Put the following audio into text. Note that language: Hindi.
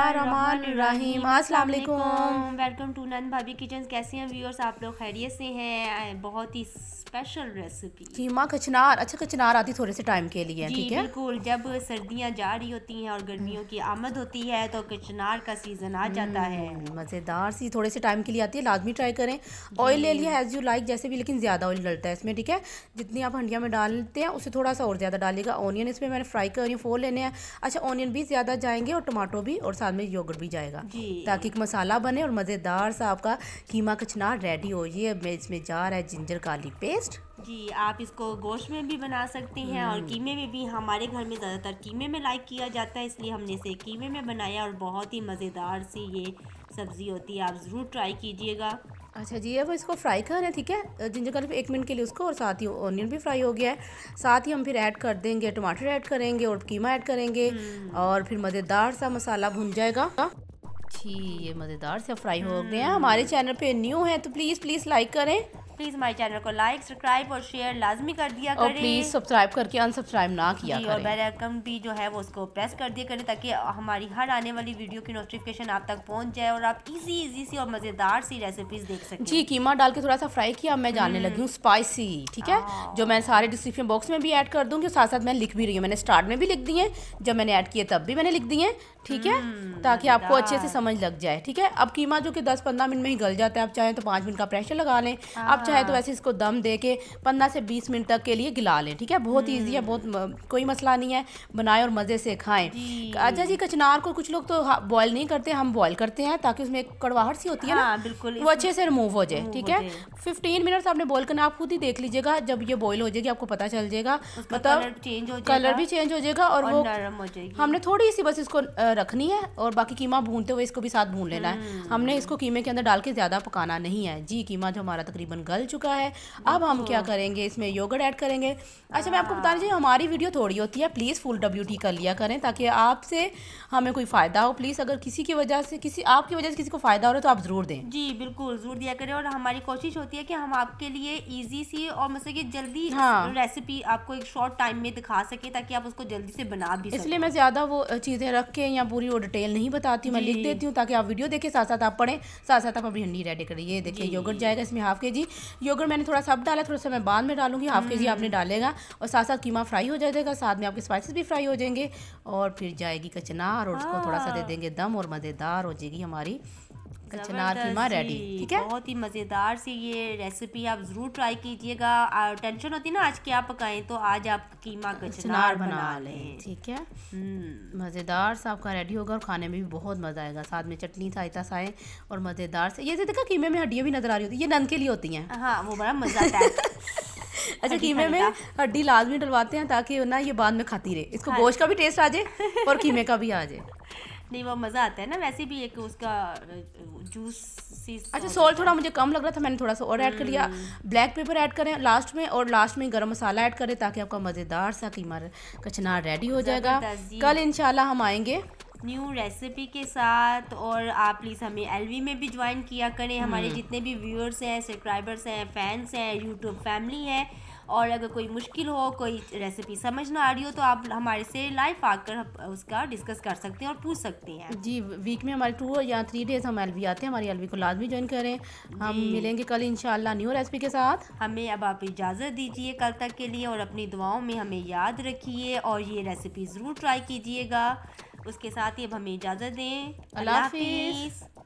El रहीम अस्सलाम वालेकुम वेलकम टू नंद भाभी किचन कैसे हैं व्यूअर्स आप लोग खैरियत से हैं बहुत ही स्पेशल रेसिपी कीमा कचनार अच्छा कचनार आती थोड़े से टाइम के लिए ठीक है बिल्कुल जब सर्दियां जा रही होती हैं और गर्मियों की आमद होती है तो कचनार का सीज़न आ जाता है हम्म, मज़ेदार सी थोड़े से टाइम के लिए आती है लाजमी ट्राई करें ऑयल ले लिया एज़ यू लाइक जैसे भी लेकिन ज़्यादा ऑयल डलता है इसमें ठीक है जितनी आप हंडिया में डालते हैं उसे थोड़ा सा और ज़्यादा डालेगा ऑनियन इसमें मैंने फ्राई कर रही हूँ फोर लेने हैं अच्छा ऑनियन भी ज़्यादा जाएंगे और टमाटो भी और साथ में योगर्ट भी जाएगा ताकि एक मसाला बने और मज़ेदार सा आपका कीमा कचनार रेडी हो ये इसमें जा रहा है जिंजर गार्लिक पेस्ट जी आप इसको गोश्त में भी बना सकते हैं और हम्म। कीमे में भी हमारे घर में ज़्यादातर कीमे में लाइक किया जाता है इसलिए हमने इसे कीमे में बनाया और बहुत ही मज़ेदार सी ये सब्ज़ी होती है आप ज़रूर ट्राई कीजिएगा अच्छा जी अब इसको फ्राई रहे हैं ठीक है जिंजर गार्लिक एक मिनट के लिए उसको और साथ ही ऑनियन भी फ्राई हो गया है साथ ही हम फिर ऐड कर देंगे टमाटर ऐड करेंगे और कीमा ऐड करेंगे हम्म। और फिर मज़ेदार सा मसाला भुन जाएगा ठीक ये मज़ेदार से फ्राई हो हम्म। गए हैं हमारे चैनल पे न्यू है तो प्लीज़ प्लीज़ लाइक करें प्लीज़ हमारे चैनल को लाइक सब्सक्राइब और शेयर लाजमी कर दिया करें प्लीज़ सब्सक्राइब करके अनसब्सक्राइब ना किया करें और बेल आइकन भी जो है वो उसको प्रेस कर दिया करें ताकि हमारी हर आने वाली वीडियो की नोटिफिकेशन आप तक पहुंच जाए और आप इजी इजी सी और मज़ेदार सी रेसिपीज़ देख सकें जी कीमा डाल के थोड़ा सा फ्राई किया मैं जानने हम्म। लगी हूँ स्पाइसी ठीक है हाँ। जो मैं सारे डिस्क्रिप्शन बॉक्स में भी एड कर दूँगी साथ साथ मैं लिख भी रही हूँ मैंने स्टार्ट में भी लिख दी जब मैंने ऐड किए तब भी मैंने लिख दी ठीक है हम्म, ताकि आपको अच्छे से समझ लग जाए ठीक है अब कीमा जो कि दस पंद्रह मिनट में ही गल जाता है आप चाहें तो पाँच मिनट का प्रेशर लगा लें आप हाँ। चाहे तो हाँ। वैसे इसको दम दे के पंद्रह से बीस मिनट तक के लिए गिला लें ठीक है बहुत ईजी हम्म। है बहुत कोई मसला नहीं है बनाए और मज़े से खाएं अच्छा जी कचनार को कुछ लोग तो बॉयल नहीं करते हम बॉयल करते हैं ताकि उसमें कड़वाहट सी होती है ना हाँ, बिल्कुल वो अच्छे से रिमूव हो जाए ठीक है फिफ्टीन मिनट्स आपने बॉयल करना आप खुद ही देख लीजिएगा जब ये बॉयल हो जाएगी आपको पता चल जाएगा मतलब कलर भी चेंज हो जाएगा और, वो हमने थोड़ी सी बस इसको रखनी है और बाकी कीमा भूनते हुए इसको भी साथ भून लेना है हम्म। हमने इसको कीमे के अंदर डाल के ज़्यादा पकाना नहीं है जी कीमा जो हमारा तकरीबन गल गल चुका है अब हम क्या करेंगे इसमें योगर्ट ऐड करेंगे अच्छा मैं आपको बताना चाहिए हमारी वीडियो थोड़ी होती है प्लीज़ फुल डब्ल्यू टी कर लिया करें ताकि आपसे हमें कोई फ़ायदा हो प्लीज़ अगर किसी की वजह से किसी आपकी वजह से किसी को फ़ायदा हो रहा है तो आप ज़रूर दें जी बिल्कुल ज़रूर दिया करें और हमारी कोशिश होती है कि हम आपके लिए ईजी सी और मतलब कि जल्दी हाँ। रेसिपी आपको एक शॉर्ट टाइम में दिखा सकें ताकि आप उसको जल्दी से बना भी इसलिए मैं ज़्यादा वो चीज़ें रख के या पूरी वो डिटेल नहीं बताती हूँ मैं लिख देती हूँ ताकि आप वीडियो देखें साथ साथ आप पढ़ें साथ साथ आप अपनी हंडी रेडी करें ये देखिए योगर्ट जाएगा इसमें हाफ के जी योगर्ट मैंने थोड़ा सा अब डाला थोड़ा सा मैं बाद में डालूंगी हाफ के जी हम्म। आपने डालेगा और साथ साथ कीमा फ्राई हो जाएगा साथ में आपके स्पाइसेस भी फ्राई हो जाएंगे और फिर जाएगी कचनार और उसको थोड़ा सा दे हाँ। देंगे दम और मज़ेदार हो जाएगी हमारी चनार कीमा रेडी ठीक है बहुत ही मज़ेदार सी ये रेसिपी आप ज़रूर ट्राई कीजिएगा टेंशन होती ना आज क्या पकाएं तो आज आप कीमा का चनार बना, लें ठीक है हम्म। मज़ेदार सा आपका रेडी होगा और खाने में भी बहुत मज़ा आएगा साथ में चटनी सायता साए और मज़ेदार से ये देखा कीमे में हड्डियाँ भी नज़र आ रही होती है ये नन के लिए होती हैं हाँ वो बड़ा मज़ा आता है अच्छा कीमे में हड्डी लाजमी डलवाते हैं ताकि ना ये बाद में खाती रहे इसको गोश हाँ। गोश्त का भी टेस्ट आ जाए और कीमे का भी आ जाए नहीं वो मज़ा आता है ना वैसे भी एक उसका जूस सी अच्छा सॉल्ट थोड़ा मुझे कम लग रहा था मैंने थोड़ा सा और ऐड कर लिया ब्लैक पेपर ऐड करें लास्ट में और लास्ट में गरम मसाला ऐड करें ताकि आपका मज़ेदार सा कीमा कचना रेडी हो जाएगा कल इंशाल्लाह हम आएंगे न्यू रेसिपी के साथ और आप प्लीज़ हमें वी में भी ज्वाइन किया करें हमारे हम्म। जितने भी व्यूअर्स हैं सब्सक्राइबर्स हैं फैंस हैं यूट्यूब फैमिली है और अगर कोई मुश्किल हो कोई रेसिपी समझ ना आ रही हो तो आप हमारे से लाइव आकर उसका डिस्कस कर सकते हैं और पूछ सकते हैं जी वीक में हमारे टू या थ्री डेज हम एलवी आते हैं हमारी एलवी को लाजमी ज्वाइन करें हम मिलेंगे कल इन न्यू रेसिपी के साथ हमें अब आप इजाज़त दीजिए कल तक के लिए और अपनी दुआओं में हमें याद रखिए और ये रेसिपी ज़रूर ट्राई कीजिएगा उसके साथ ही अब हमें इजाज़त दें अल्लाह हाफिज़